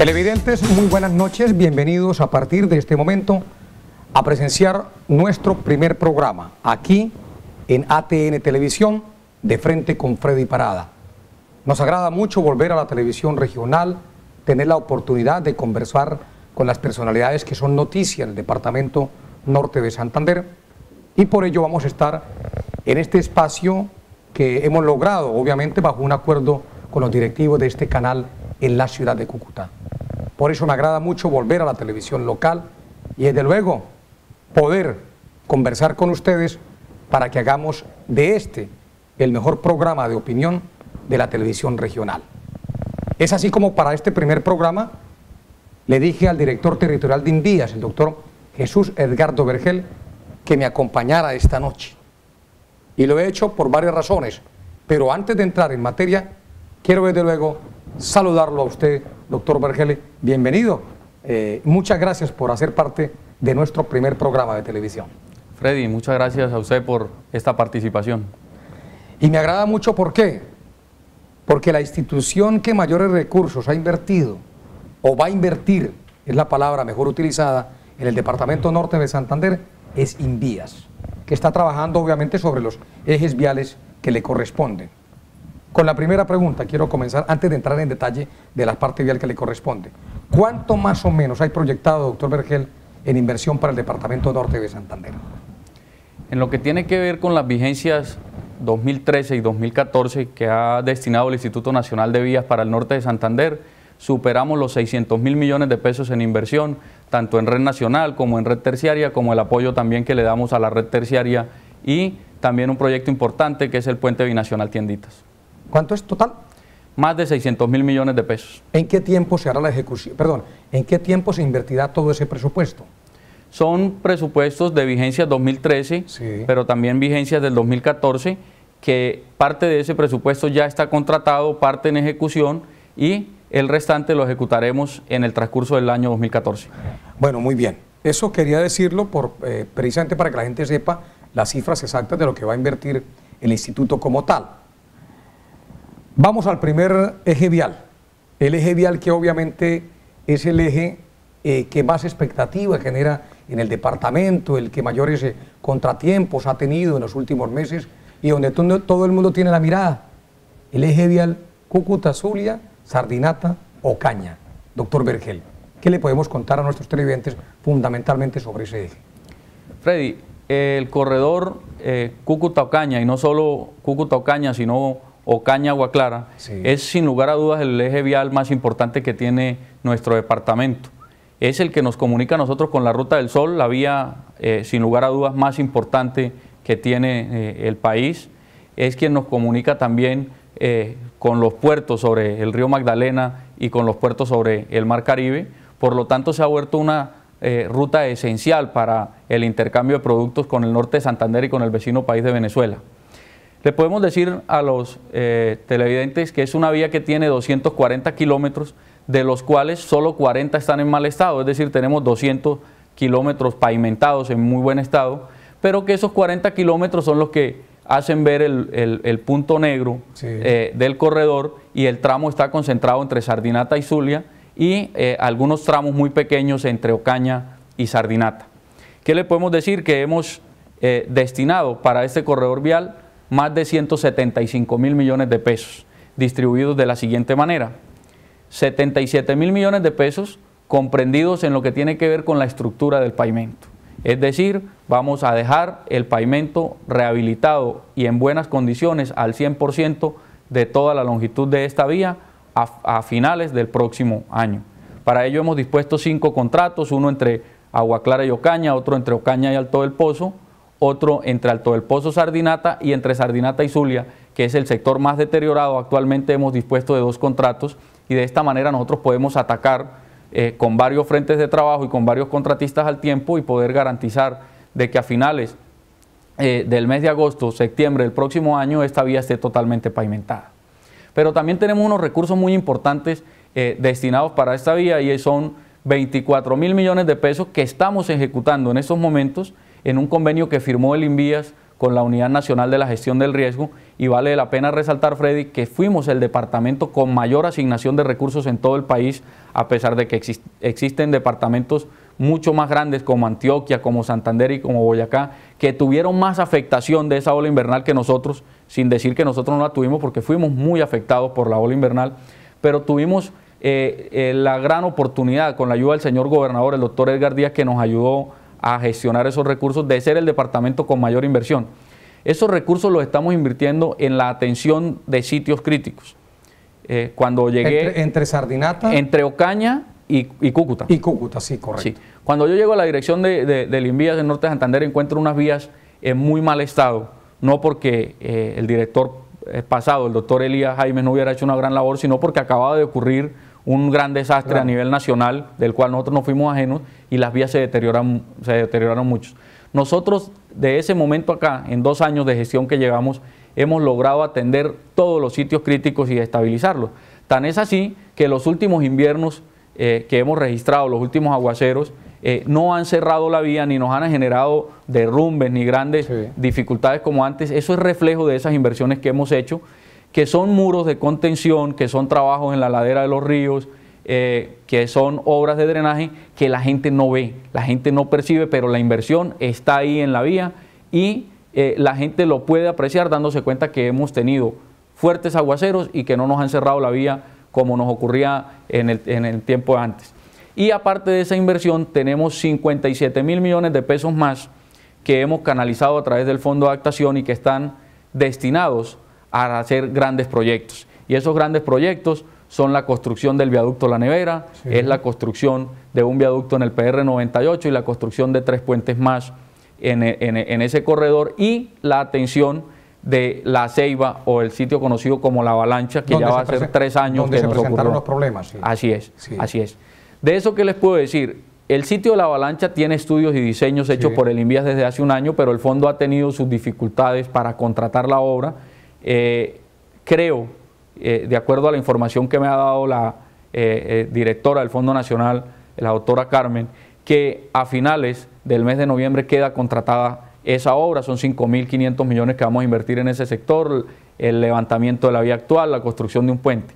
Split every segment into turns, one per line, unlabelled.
Televidentes, muy buenas noches, bienvenidos a partir de este momento a presenciar nuestro primer programa aquí en ATN Televisión de frente con Freddy Parada. Nos agrada mucho volver a la televisión regional, tener la oportunidad de conversar con las personalidades que son noticias en el departamento norte de Santander y por ello vamos a estar en este espacio que hemos logrado, obviamente bajo un acuerdo con los directivos de este canal en la ciudad de Cúcuta. Por eso me agrada mucho volver a la televisión local y desde luego poder conversar con ustedes para que hagamos de este el mejor programa de opinión de la televisión regional. Es así como para este primer programa le dije al director territorial de Indías, el doctor Jesús Edgardo Vergel, que me acompañara esta noche. Y lo he hecho por varias razones, pero antes de entrar en materia, quiero desde luego saludarlo a usted, doctor Bergele. Bienvenido. Eh, muchas gracias por hacer parte de nuestro primer programa de
televisión. Freddy, muchas gracias a usted por esta participación.
Y me agrada mucho, ¿por qué? Porque la institución que mayores recursos ha invertido o va a invertir, es la palabra mejor utilizada, en el Departamento Norte de Santander, es Invías, que está trabajando obviamente sobre los ejes viales que le corresponden. Con la primera pregunta quiero comenzar, antes de entrar en detalle de la parte vial que le corresponde. ¿Cuánto más o menos hay proyectado, doctor Vergel, en inversión para el Departamento Norte de Santander?
En lo que tiene que ver con las vigencias 2013 y 2014 que ha destinado el Instituto Nacional de Vías para el Norte de Santander, superamos los 600 mil millones de pesos en inversión, tanto en red nacional como en red terciaria, como el apoyo también que le damos a la red terciaria y también un proyecto importante que es el puente binacional Tienditas. ¿Cuánto es total? Más de 600 mil millones de pesos.
¿En qué tiempo se hará la ejecución? Perdón, ¿en qué tiempo se invertirá todo ese presupuesto?
Son presupuestos de vigencia 2013, pero también vigencias del 2014, que parte de ese presupuesto ya está contratado, parte en ejecución y el restante lo ejecutaremos en el transcurso del año 2014. Bueno, muy bien.
Eso quería decirlo por, eh, precisamente para que la gente sepa las cifras exactas de lo que va a invertir el instituto como tal. Vamos al primer eje vial, el eje vial que obviamente es el eje eh, que más expectativa genera en el departamento, el que mayores eh, contratiempos ha tenido en los últimos meses y donde todo, el mundo tiene la mirada, el eje vial Cúcuta, Zulia, Sardinata, Ocaña. Doctor Vergel, ¿qué le podemos contar a nuestros televidentes fundamentalmente sobre ese eje?
Freddy, el corredor eh, Cúcuta-Ocaña, y no solo Cúcuta-Ocaña, sino o Caña Agua Clara, es sin lugar a dudas el eje vial más importante que tiene nuestro departamento. Es el que nos comunica a nosotros con la Ruta del Sol, la vía eh, sin lugar a dudas más importante que tiene eh, el país. Es quien nos comunica también eh, con los puertos sobre el río Magdalena y con los puertos sobre el Mar Caribe. Por lo tanto, se ha vuelto una ruta esencial para el intercambio de productos con el norte de Santander y con el vecino país de Venezuela. Le podemos decir a los eh, televidentes que es una vía que tiene 240 kilómetros, de los cuales solo 40 están en mal estado, es decir, tenemos 200 kilómetros pavimentados en muy buen estado, pero que esos 40 kilómetros son los que hacen ver el, punto negro eh, del corredor y el tramo está concentrado entre Sardinata y Zulia y eh, algunos tramos muy pequeños entre Ocaña y Sardinata. ¿Qué le podemos decir? Que hemos destinado para este corredor vial más de 175 mil millones de pesos, distribuidos de la siguiente manera. 77 mil millones de pesos comprendidos en lo que tiene que ver con la estructura del pavimento. Es decir, vamos a dejar el pavimento rehabilitado y en buenas condiciones al 100% de toda la longitud de esta vía a, finales del próximo año. Para ello hemos dispuesto cinco contratos, uno entre Agua Clara y Ocaña, otro entre Ocaña y Alto del Pozo, otro entre Alto del Pozo Sardinata y entre Sardinata y Zulia, que es el sector más deteriorado. Actualmente hemos dispuesto de dos contratos y de esta manera nosotros podemos atacar eh, con varios frentes de trabajo y con varios contratistas al tiempo y poder garantizar de que a finales eh, del mes de agosto, septiembre del próximo año, esta vía esté totalmente pavimentada. Pero también tenemos unos recursos muy importantes eh, destinados para esta vía y son 24 mil millones de pesos que estamos ejecutando en estos momentos en un convenio que firmó el INVIAS con la Unidad Nacional de la Gestión del Riesgo y vale la pena resaltar, Freddy, que fuimos el departamento con mayor asignación de recursos en todo el país, a pesar de que existen departamentos mucho más grandes como Antioquia, como Santander y como Boyacá, que tuvieron más afectación de esa ola invernal que nosotros, sin decir que nosotros no la tuvimos porque fuimos muy afectados por la ola invernal, pero tuvimos eh, eh, la gran oportunidad con la ayuda del señor gobernador, el doctor Edgar Díaz, que nos ayudó a gestionar esos recursos de ser el departamento con mayor inversión. Esos recursos los estamos invirtiendo en la atención de sitios críticos. Eh, cuando llegué... Entre,
entre, Sardinata. Entre
Ocaña y, Cúcuta. Y Cúcuta, sí, correcto. Sí. Cuando yo llego a la dirección de, de, del Invías del Norte de Santander encuentro unas vías en muy mal estado, no porque eh, el director eh, pasado, el doctor Elías Jaime, no hubiera hecho una gran labor, sino porque acababa de ocurrir un gran desastre a nivel nacional, del cual nosotros no fuimos ajenos, y las vías se deterioraron, se deterioraron mucho. Nosotros, de ese momento acá, en dos años de gestión que llevamos, hemos logrado atender todos los sitios críticos y estabilizarlos. Tan es así que los últimos inviernos eh, que hemos registrado, los últimos aguaceros, eh, no han cerrado la vía ni nos han generado derrumbes ni grandes dificultades como antes. Eso es reflejo de esas inversiones que hemos hecho que son muros de contención, que son trabajos en la ladera de los ríos, eh, que son obras de drenaje que la gente no ve, la gente no percibe, pero la inversión está ahí en la vía y eh, la gente lo puede apreciar dándose cuenta que hemos tenido fuertes aguaceros y que no nos han cerrado la vía como nos ocurría en el, en el tiempo antes. Y aparte de esa inversión, tenemos 57 mil millones de pesos más que hemos canalizado a través del Fondo de Adaptación y que están destinados a hacer grandes proyectos. Y esos grandes proyectos son la construcción del viaducto La Nevera, es la construcción de un viaducto en el PR98 y la construcción de tres puentes más e, e, en, ese corredor y la atención de la ceiba o el sitio conocido como la avalancha, que ya va a ser tres años donde se presentaron los problemas. Así es, así es. De eso que les puedo decir, el sitio de la avalancha tiene estudios y diseños hechos por el INVIAS desde hace un año, pero el fondo ha tenido sus dificultades para contratar la obra eh, creo, eh, de acuerdo a la información que me ha dado la eh, directora del Fondo Nacional, la doctora Carmen, que a finales del mes de noviembre queda contratada esa obra, son 5.500 millones que vamos a invertir en ese sector, el levantamiento de la vía actual, la construcción de un puente.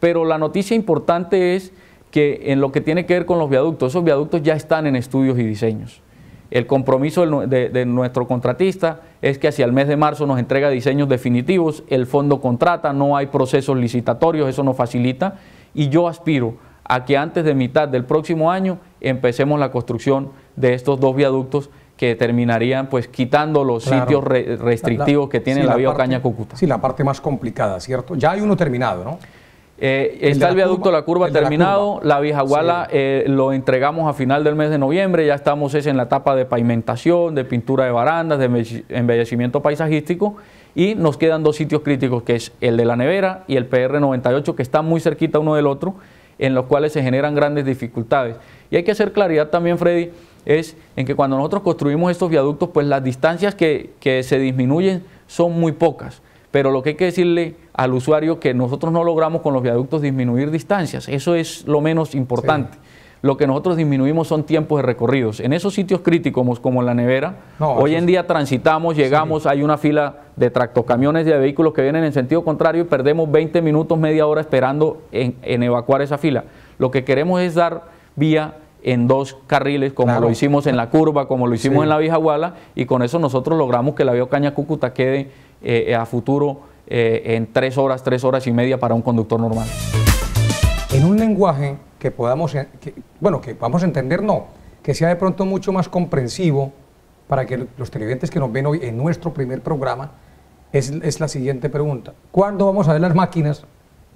Pero la noticia importante es que en lo que tiene que ver con los viaductos, esos viaductos ya están en estudios y diseños. El compromiso de, nuestro contratista es que hacia el mes de marzo nos entrega diseños definitivos, el fondo contrata, no hay procesos licitatorios, eso nos facilita y yo aspiro a que antes de mitad del próximo año empecemos la construcción de estos dos viaductos que terminarían pues quitando los sitios restrictivos que tiene la, vía Ocaña
Cúcuta. Sí, la parte más
complicada, ¿cierto? Ya hay uno terminado, ¿no? Eh, está el, viaducto La Curva terminado, la, Vijahuala eh, lo entregamos a final del mes de noviembre, ya estamos es, en la etapa de pavimentación, de pintura de barandas, de embellecimiento paisajístico y nos quedan dos sitios críticos que es el de la nevera y el PR98 que están muy cerquita uno del otro en los cuales se generan grandes dificultades. Y hay que hacer claridad también, Freddy, es en que cuando nosotros construimos estos viaductos, pues las distancias que se disminuyen son muy pocas. Pero lo que hay que decirle al usuario que nosotros no logramos con los viaductos disminuir distancias, eso es lo menos importante. Lo que nosotros disminuimos son tiempos de recorridos. En esos sitios críticos, como en la nevera, hoy en día transitamos, llegamos, hay una fila de tractocamiones y de vehículos que vienen en sentido contrario y perdemos 20 minutos, media hora esperando en, evacuar esa fila. Lo que queremos es dar vía en dos carriles, como lo hicimos en la curva, como lo hicimos en la Vieja y con eso nosotros logramos que la Vía Caña Cúcuta quede eh, a futuro eh, en tres horas, tres horas y media para un conductor normal.
En un lenguaje que podamos, bueno, que a entender, no, que sea de pronto mucho más comprensivo para que los televidentes que nos ven hoy en nuestro primer programa, es, la siguiente pregunta. ¿Cuándo vamos a ver las máquinas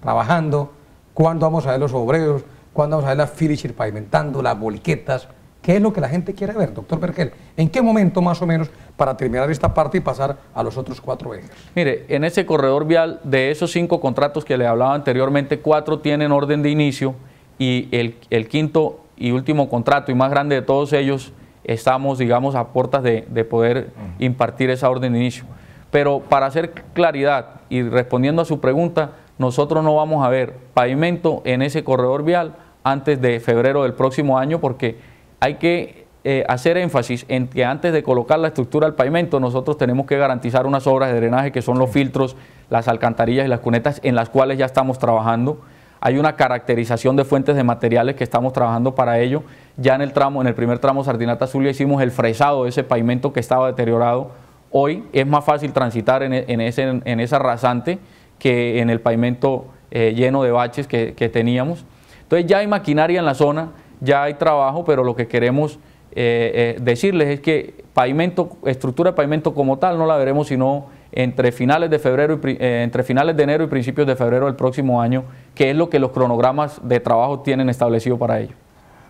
trabajando? ¿Cuándo vamos a ver los obreros? ¿Cuándo vamos a ver las ir pavimentando, las boliquetas? ¿Qué es lo que la gente quiere ver, doctor Bergel? ¿En qué momento más o menos para terminar esta parte y pasar a los otros cuatro ejes?
Mire, en ese corredor vial, de esos cinco contratos que le hablaba anteriormente, cuatro tienen orden de inicio y el, quinto y último contrato y más grande de todos ellos, estamos, digamos, a puertas de, poder impartir esa orden de inicio. Pero para hacer claridad y respondiendo a su pregunta, nosotros no vamos a ver pavimento en ese corredor vial antes de febrero del próximo año porque hay que eh, hacer énfasis en que antes de colocar la estructura al pavimento, nosotros tenemos que garantizar unas obras de drenaje que son los filtros, las alcantarillas y las cunetas en las cuales ya estamos trabajando. Hay una caracterización de fuentes de materiales que estamos trabajando para ello. Ya en el tramo, en el primer tramo Sardinata ya hicimos el fresado de ese pavimento que estaba deteriorado. Hoy es más fácil transitar en, e, ese, esa rasante que en el pavimento eh, lleno de baches que teníamos. Entonces ya hay maquinaria en la zona, ya hay trabajo, pero lo que queremos eh, eh, decirles es que pavimento, estructura de pavimento como tal no la veremos sino entre finales de febrero y, eh, entre finales de enero y principios de febrero del próximo año, que es lo que los cronogramas de trabajo tienen establecido para ello.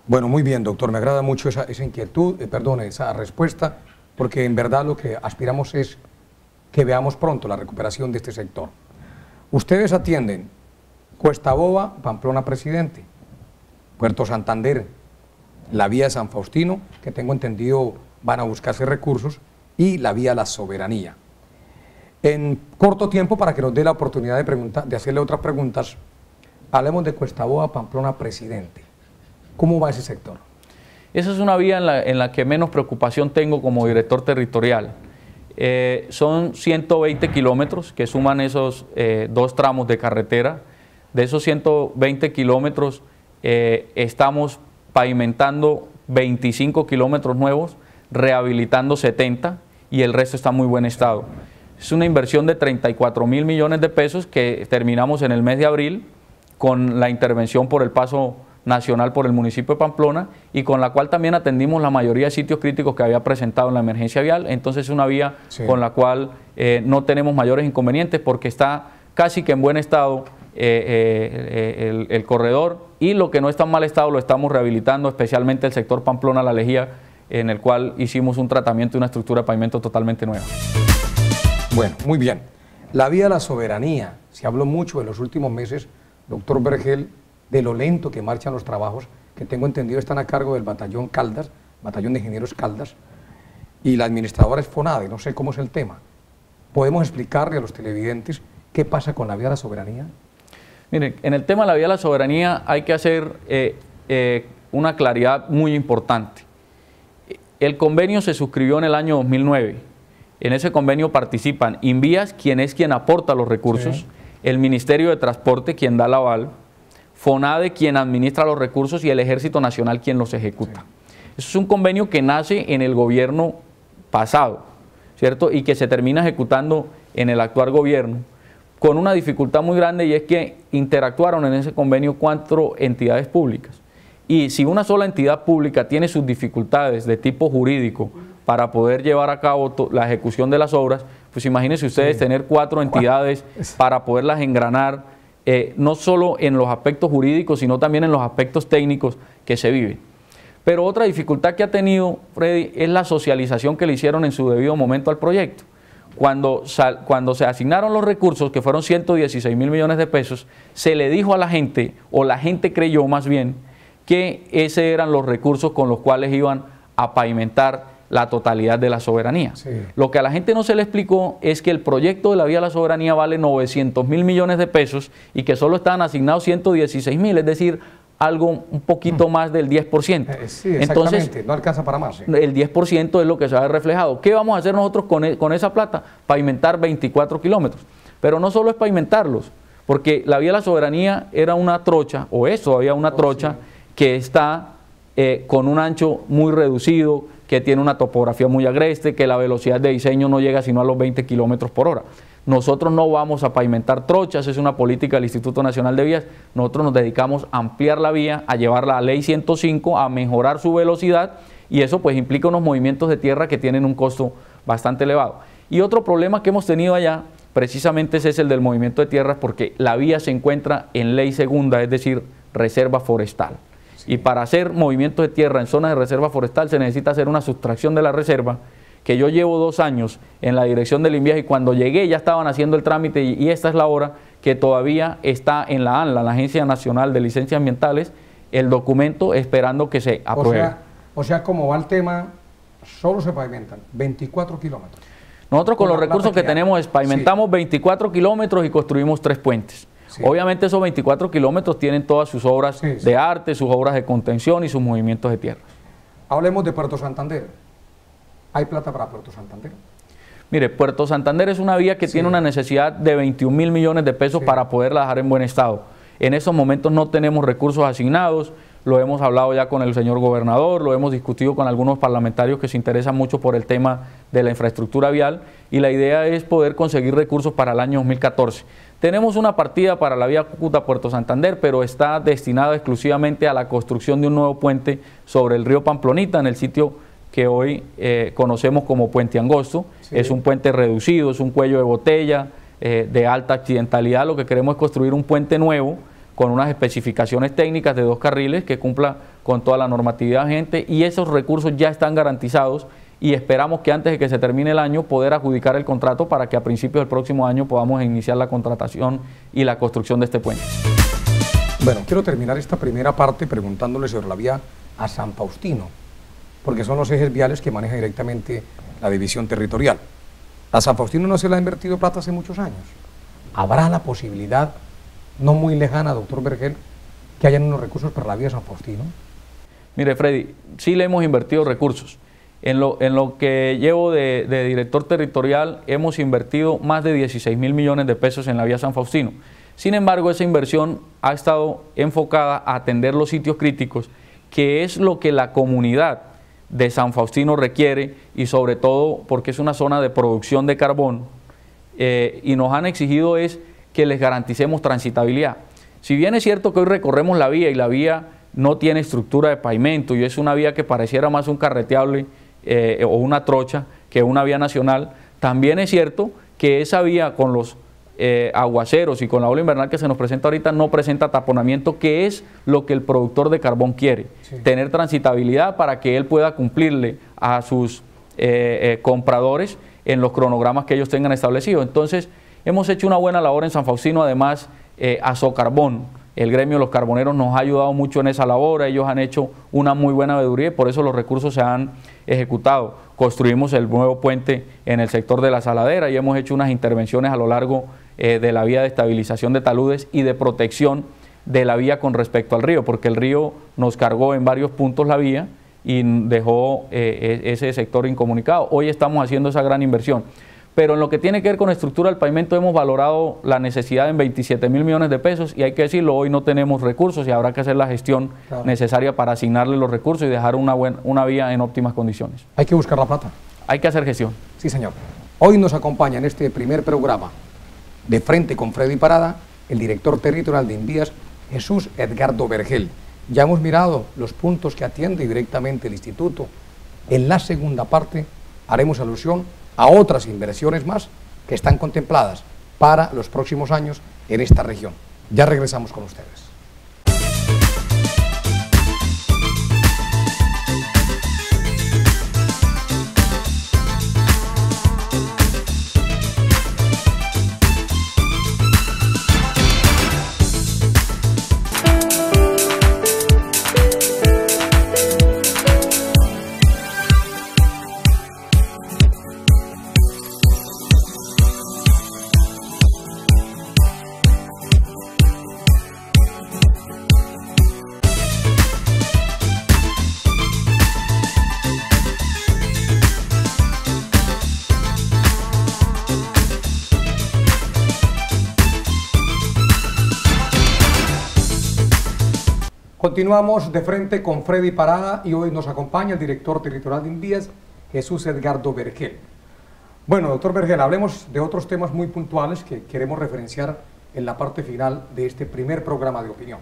Bueno, muy bien, doctor, me agrada mucho esa, esa inquietud, perdón, esa respuesta,
porque en verdad lo que aspiramos es que veamos pronto la recuperación de este sector. Ustedes atienden Cuesta Boba, Pamplona Presidente, Puerto Santander, la vía de San Faustino, que tengo entendido van a buscarse recursos, y la vía La Soberanía. En corto tiempo, para que nos dé la oportunidad de, de hacerle otras preguntas, hablemos de Cuesta Boa, Pamplona, Presidente. ¿Cómo va ese sector?
Esa es una vía en la, que menos preocupación tengo como director territorial. Eh, son 120 kilómetros que suman esos eh, dos tramos de carretera. De esos 120 kilómetros, eh, estamos pavimentando 25 kilómetros nuevos, rehabilitando 70 y el resto está en muy buen estado. Es una inversión de 34 mil millones de pesos que terminamos en el mes de abril con la intervención por el paso nacional por el municipio de Pamplona y con la cual también atendimos la mayoría de sitios críticos que había presentado en la emergencia vial. Entonces es una vía con la cual eh, no tenemos mayores inconvenientes porque está casi que en buen estado eh, el corredor, y lo que no está en mal estado lo estamos rehabilitando, especialmente el sector Pamplona-La Lejía, en el cual hicimos un tratamiento y una estructura de pavimento totalmente nueva. Bueno, muy bien.
La vía de la soberanía. Se habló mucho en los últimos meses, doctor Bergel, de lo lento que marchan los trabajos, que tengo entendido están a cargo del batallón Caldas, batallón de ingenieros Caldas, y la administradora es FONADE, no sé cómo es el tema. ¿Podemos explicarle a los televidentes qué pasa con la vía de la soberanía?
Miren, en el tema de la vía de la soberanía hay que hacer eh, eh, una claridad muy importante. El convenio se suscribió en el año 2009. En ese convenio participan Invías, quien es quien aporta los recursos, el Ministerio de Transporte, quien da el aval, FONADE, quien administra los recursos, y el Ejército Nacional, quien los ejecuta. es un convenio que nace en el gobierno pasado, ¿cierto? Y que se termina ejecutando en el actual gobierno con una dificultad muy grande y es que interactuaron en ese convenio cuatro entidades públicas. Y si una sola entidad pública tiene sus dificultades de tipo jurídico para poder llevar a cabo la ejecución de las obras, pues imagínense ustedes tener cuatro entidades para poderlas engranar, eh, no solo en los aspectos jurídicos, sino también en los aspectos técnicos que se viven. Pero otra dificultad que ha tenido Freddy es la socialización que le hicieron en su debido momento al proyecto cuando, cuando se asignaron los recursos, que fueron 116 mil millones de pesos, se le dijo a la gente, o la gente creyó más bien, que esos eran los recursos con los cuales iban a pavimentar la totalidad de la soberanía. Lo que a la gente no se le explicó es que el proyecto de la vía a la soberanía vale 900 mil millones de pesos y que solo estaban asignados 116 mil, es decir, algo un poquito mm. más del 10%. Eh, sí, exactamente, Entonces,
no alcanza para más.
El 10% es lo que se ha reflejado. ¿Qué vamos a hacer nosotros con, e, esa plata? Pavimentar 24 kilómetros. Pero no solo es pavimentarlos, porque la vía de la soberanía era una trocha, o eso había una oh, trocha, que está eh, con un ancho muy reducido, que tiene una topografía muy agreste, que la velocidad de diseño no llega sino a los 20 kilómetros por hora. Nosotros no vamos a pavimentar trochas, es una política del Instituto Nacional de Vías. Nosotros nos dedicamos a ampliar la vía, a llevarla a ley 105, a mejorar su velocidad y eso pues implica unos movimientos de tierra que tienen un costo bastante elevado. Y otro problema que hemos tenido allá precisamente es el del movimiento de tierras porque la vía se encuentra en ley segunda, es decir, reserva forestal. Y para hacer movimientos de tierra en zonas de reserva forestal se necesita hacer una sustracción de la reserva que yo llevo dos años en la dirección del INVIAS y cuando llegué ya estaban haciendo el trámite y, esta es la hora que todavía está en la ANLA, la Agencia Nacional de Licencias Ambientales, el documento esperando que se apruebe.
O sea, como va el tema, solo se pavimentan 24 kilómetros.
Nosotros con, los recursos que, tenemos pavimentamos 24 kilómetros y construimos tres puentes. Obviamente esos 24 kilómetros tienen todas sus obras de arte, sus obras de contención y sus movimientos de tierra.
Hablemos de Puerto Santander. ¿Hay plata para Puerto Santander?
Mire, Puerto Santander es una vía que tiene una necesidad de 21 mil millones de pesos para poderla dejar en buen estado. En estos momentos no tenemos recursos asignados, lo hemos hablado ya con el señor gobernador, lo hemos discutido con algunos parlamentarios que se interesan mucho por el tema de la infraestructura vial y la idea es poder conseguir recursos para el año 2014. Tenemos una partida para la vía Cúcuta-Puerto Santander, pero está destinada exclusivamente a la construcción de un nuevo puente sobre el río Pamplonita en el sitio que hoy eh, conocemos como puente angosto. Es un puente reducido, es un cuello de botella, eh, de alta accidentalidad. Lo que queremos es construir un puente nuevo con unas especificaciones técnicas de dos carriles que cumpla con toda la normatividad gente y esos recursos ya están garantizados y esperamos que antes de que se termine el año poder adjudicar el contrato para que a principios del próximo año podamos iniciar la contratación y la construcción de este puente.
Bueno, quiero terminar esta primera parte preguntándole sobre la vía a San Faustino porque son los ejes viales que maneja directamente la división territorial. A San Faustino no se le ha invertido plata hace muchos años. Habrá la posibilidad, no muy lejana, doctor Bergel, que hayan unos recursos para la vía San Faustino.
Mire, Freddy, sí le hemos invertido recursos. En lo, en lo que llevo de, de director territorial, hemos invertido más de 16 mil millones de pesos en la vía San Faustino. Sin embargo, esa inversión ha estado enfocada a atender los sitios críticos, que es lo que la comunidad de San Faustino requiere y sobre todo porque es una zona de producción de carbón eh, y nos han exigido es que les garanticemos transitabilidad. Si bien es cierto que hoy recorremos la vía y la vía no tiene estructura de pavimento y es una vía que pareciera más un carreteable eh, o una trocha que una vía nacional, también es cierto que esa vía con los eh, aguaceros y con la ola invernal que se nos presenta ahorita no presenta taponamiento, que es lo que el productor de carbón quiere, tener transitabilidad para que él pueda cumplirle a sus eh, eh, compradores en los cronogramas que ellos tengan establecido Entonces, hemos hecho una buena labor en San Faustino, además, Azocarbón, el gremio de los carboneros nos ha ayudado mucho en esa labor, ellos han hecho una muy buena veeduría y por eso los recursos se han ejecutado. Construimos el nuevo puente en el sector de la saladera y hemos hecho unas intervenciones a lo largo de eh, de la vía de estabilización de taludes y de protección de la vía con respecto al río, porque el río nos cargó en varios puntos la vía y dejó eh, e-, ese sector incomunicado. Hoy estamos haciendo esa gran inversión. Pero en lo que tiene que ver con estructura del pavimento hemos valorado la necesidad en 27 mil millones de pesos y hay que decirlo, hoy no tenemos recursos y habrá que hacer la gestión necesaria para asignarle los recursos y dejar una, buena, una vía en óptimas condiciones. Hay que buscar la plata. Hay que hacer gestión. Sí, señor. Hoy nos acompaña en este primer programa de frente con Freddy
Parada, el director territorial de indias Jesús Edgardo Vergel. Ya hemos mirado los puntos que atiende directamente el instituto. En la segunda parte haremos alusión a otras inversiones más que están contempladas para los próximos años en esta región. Ya regresamos con ustedes. Continuamos de frente con Freddy Parada y hoy nos acompaña el director territorial de Invías, Jesús Edgardo Vergel. Bueno, doctor Vergel, hablemos de otros temas muy puntuales que queremos referenciar en la parte final de este primer programa de opinión.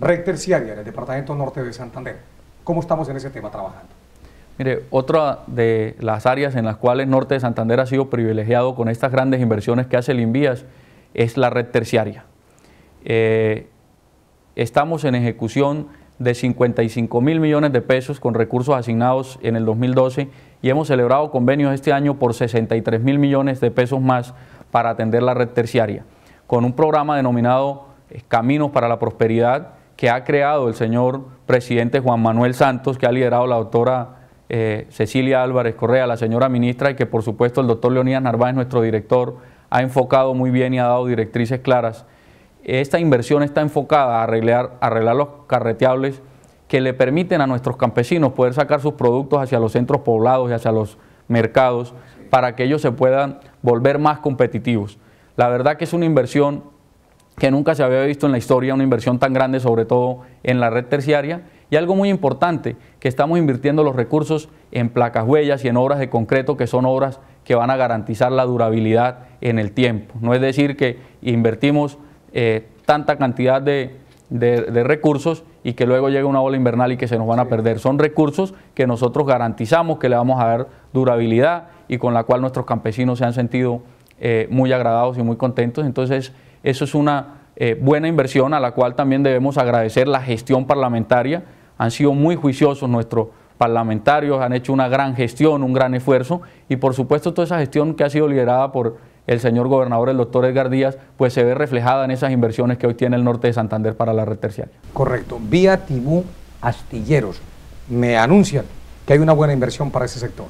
Red terciaria en el Departamento Norte de Santander. ¿Cómo estamos en ese tema trabajando?
Mire, otra de las áreas en las cuales Norte de Santander ha sido privilegiado con estas grandes inversiones que hace el Invías es la red terciaria. Eh, estamos en ejecución de 55 mil millones de pesos con recursos asignados en el 2012 y hemos celebrado convenios este año por 63 mil millones de pesos más para atender la red terciaria, con un programa denominado eh, Caminos para la Prosperidad que ha creado el señor presidente Juan Manuel Santos, que ha liderado la doctora eh, Cecilia Álvarez Correa, la señora ministra, y que por supuesto el doctor Leonidas Narváez, nuestro director, ha enfocado muy bien y ha dado directrices claras esta inversión está enfocada a arreglar, los carreteables que le permiten a nuestros campesinos poder sacar sus productos hacia los centros poblados y hacia los mercados para que ellos se puedan volver más competitivos. La verdad que es una inversión que nunca se había visto en la historia, una inversión tan grande, sobre todo en la red terciaria, y algo muy importante, que estamos invirtiendo los recursos en placas huellas y en obras de concreto, que son obras que van a garantizar la durabilidad en el tiempo. No es decir que invertimos eh, tanta cantidad de, recursos y que luego llegue una ola invernal y que se nos van a perder. Son recursos que nosotros garantizamos que le vamos a dar durabilidad y con la cual nuestros campesinos se han sentido eh, muy agradados y muy contentos. Entonces, eso es una eh, buena inversión a la cual también debemos agradecer la gestión parlamentaria. Han sido muy juiciosos nuestros parlamentarios, han hecho una gran gestión, un gran esfuerzo y por supuesto toda esa gestión que ha sido liderada por el señor gobernador, el doctor Edgar Díaz, pues se ve reflejada en esas inversiones que hoy tiene el norte de Santander para la red terciaria. Correcto. Vía Tibú Astilleros, me anuncian que hay una buena inversión para ese sector.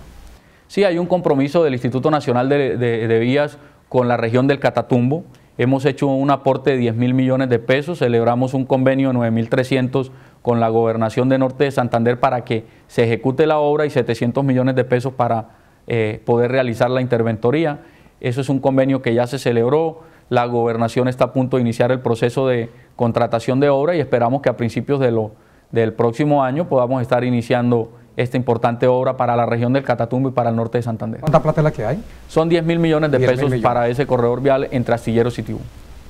Sí, hay un compromiso del Instituto Nacional de, Vías con la región del Catatumbo. Hemos hecho un aporte de 10 mil millones de pesos, celebramos un convenio de 9.300 con la gobernación de Norte de Santander para que se ejecute la obra y 700 millones de pesos para eh, poder realizar la interventoría. Eso es un convenio que ya se celebró. La gobernación está a punto de iniciar el proceso de contratación de obra y esperamos que a principios de lo, del próximo año podamos estar iniciando esta importante obra para la región del Catatumbo y para el norte de Santander. ¿Cuánta plata es la que hay? Son 10 mil millones de pesos para ese corredor vial entre Astilleros y Tibú.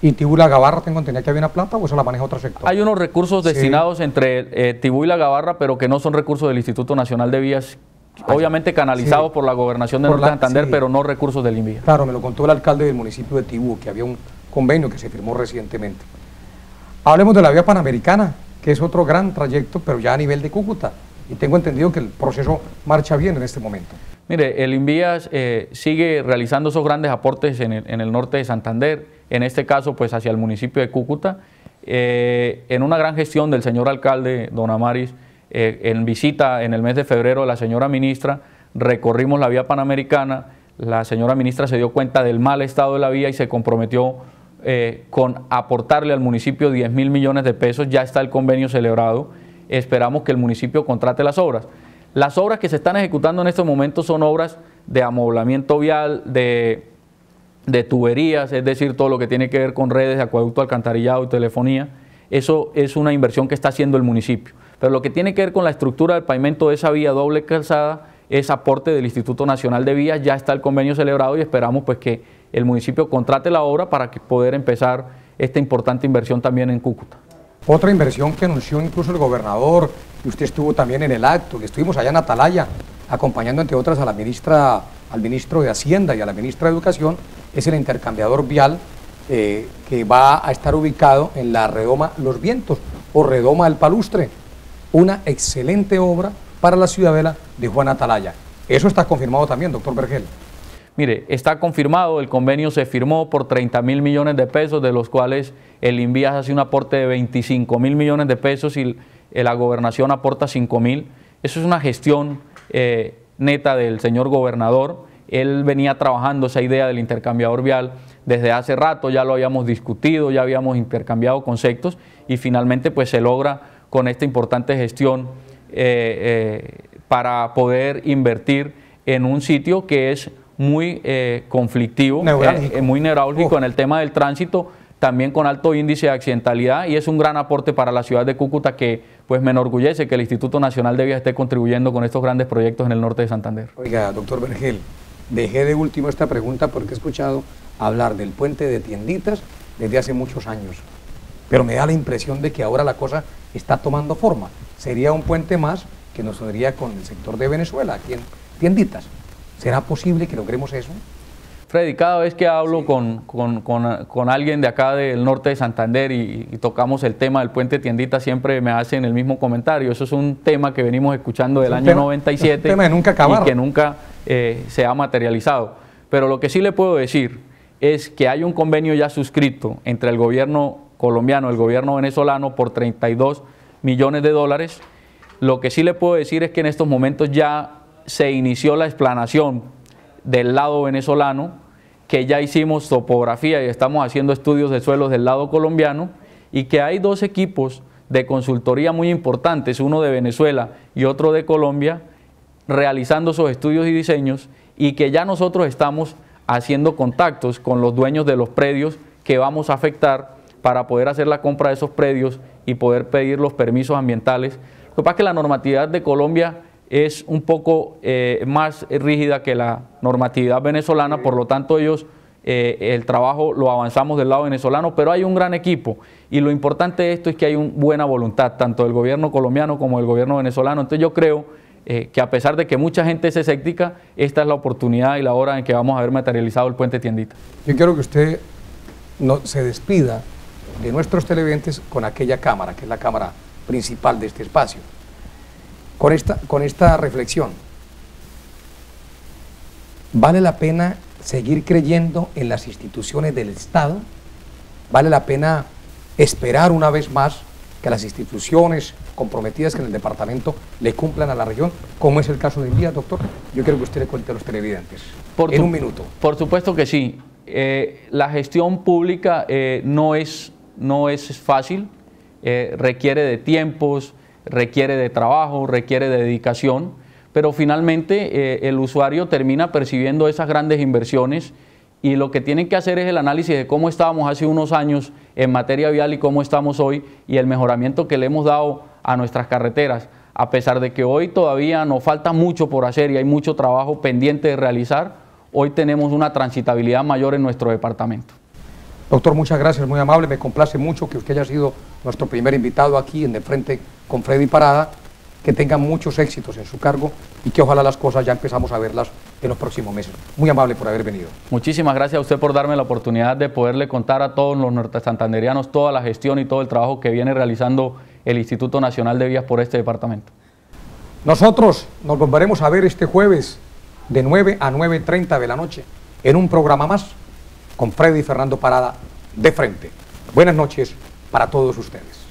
¿Y Tibú
y la Gabarra tengo entendido que había una planta o eso la maneja otro sector?
Hay unos recursos destinados entre eh, Tibú y la Gabarra, pero que no son recursos del Instituto Nacional de Vías obviamente canalizado por la gobernación de Norte de Santander, pero no recursos del INVIA.
Claro, me lo contó el alcalde del municipio de Tibú, que había un convenio que se firmó recientemente. Hablemos de la vía panamericana, que es otro gran trayecto, pero ya a nivel de Cúcuta. Y tengo entendido que el proceso marcha bien en este momento.
Mire, el Invías eh, sigue realizando esos grandes aportes en el, norte de Santander, en este caso pues hacia el municipio de Cúcuta, eh, en una gran gestión del señor alcalde Don Amaris, eh, en visita en el mes de febrero la señora ministra, recorrimos la vía panamericana, la señora ministra se dio cuenta del mal estado de la vía y se comprometió eh, con aportarle al municipio 10 mil millones de pesos, ya está el convenio celebrado, esperamos que el municipio contrate las obras. Las obras que se están ejecutando en estos momentos son obras de amoblamiento vial, de, de tuberías, es decir, todo lo que tiene que ver con redes de acueducto, alcantarillado y telefonía. Eso es una inversión que está haciendo el municipio. Pero lo que tiene que ver con la estructura del pavimento de esa vía doble calzada es aporte del Instituto Nacional de Vías, ya está el convenio celebrado y esperamos pues que el municipio contrate la obra para que poder empezar esta importante inversión también en Cúcuta.
Otra inversión que anunció incluso el gobernador, y usted estuvo también en el acto, que estuvimos allá en Atalaya, acompañando entre otras a la ministra, al ministro de Hacienda y a la ministra de Educación, es el intercambiador vial eh, que va a estar ubicado en la redoma Los Vientos o redoma El Palustre una excelente obra para la ciudadela
de Juan Atalaya. Eso está confirmado también, doctor bergel Mire, está confirmado, el convenio se firmó por 30 mil millones de pesos, de los cuales el INVIAS hace un aporte de 25 mil millones de pesos y la gobernación aporta 5 mil. Eso es una gestión eh, neta del señor gobernador. Él venía trabajando esa idea del intercambiador vial desde hace rato, ya lo habíamos discutido, ya habíamos intercambiado conceptos y finalmente pues se logra con esta importante gestión eh, eh, para poder invertir en un sitio que es muy eh, conflictivo, muy neurálgico en el tema del tránsito, también con alto índice de accidentalidad y es un gran aporte para la ciudad de Cúcuta que pues me enorgullece que el Instituto Nacional de Vía esté contribuyendo con estos grandes proyectos en el norte de Santander.
Oiga, doctor Vergel, dejé de último esta pregunta porque he escuchado hablar del puente de tienditas desde hace muchos años pero me da la impresión de que ahora la cosa está tomando forma. Sería un puente más que nos uniría con el sector de Venezuela, aquí en tienditas. ¿Será posible que logremos eso?
Freddy, cada vez que hablo con, alguien de acá del norte de Santander y, tocamos el tema del puente Tiendita, siempre me hacen el mismo comentario. Eso es un tema que venimos escuchando del año 97 nunca y que nunca eh, se ha materializado. Pero lo que sí le puedo decir es que hay un convenio ya suscrito entre el gobierno colombiano, el gobierno venezolano, por 32 millones de dólares. Lo que sí le puedo decir es que en estos momentos ya se inició la explanación del lado venezolano, que ya hicimos topografía y estamos haciendo estudios de suelos del lado colombiano, y que hay dos equipos de consultoría muy importantes, uno de Venezuela y otro de Colombia, realizando sus estudios y diseños, y que ya nosotros estamos haciendo contactos con los dueños de los predios que vamos a afectar para poder hacer la compra de esos predios y poder pedir los permisos ambientales. Lo que pasa es que la normatividad de Colombia es un poco eh, más rígida que la normatividad venezolana, por lo tanto ellos eh, el trabajo lo avanzamos del lado venezolano, pero hay un gran equipo y lo importante de esto es que hay una buena voluntad, tanto del gobierno colombiano como del gobierno venezolano. Entonces yo creo eh, que a pesar de que mucha gente es escéptica, esta es la oportunidad y la hora en que vamos a haber materializado el puente tiendita. Yo quiero que usted no, se
despida de nuestros televidentes con aquella cámara, que es la cámara principal de este espacio. Con esta, con esta reflexión, ¿vale la pena seguir creyendo en las instituciones del Estado? ¿Vale la pena esperar una vez más que las instituciones comprometidas en el departamento le cumplan a la región, como es el caso de día doctor? Yo quiero que usted le cuente a los televidentes.
Por en un minuto. Por supuesto que sí. Eh, la gestión pública eh, no es no es fácil, eh, requiere de tiempos, requiere de trabajo, requiere de dedicación, pero finalmente eh, el usuario termina percibiendo esas grandes inversiones y lo que tienen que hacer es el análisis de cómo estábamos hace unos años en materia vial y cómo estamos hoy y el mejoramiento que le hemos dado a nuestras carreteras. A pesar de que hoy todavía nos falta mucho por hacer y hay mucho trabajo pendiente de realizar, hoy tenemos una transitabilidad mayor en nuestro departamento.
Doctor, muchas gracias, muy amable. Me complace mucho que usted haya sido nuestro primer invitado aquí en De Frente con Freddy Parada. Que tenga muchos éxitos en su cargo y que ojalá las cosas ya empezamos a verlas en los próximos meses. Muy amable por haber venido.
Muchísimas gracias a usted por darme la oportunidad de poderle contar a todos los norte toda la gestión y todo el trabajo que viene realizando el Instituto Nacional de Vías por este departamento.
Nosotros nos volveremos a ver este jueves de 9 a 9.30 de la noche en un programa más con Freddy Fernando Parada de frente. Buenas noches para todos ustedes.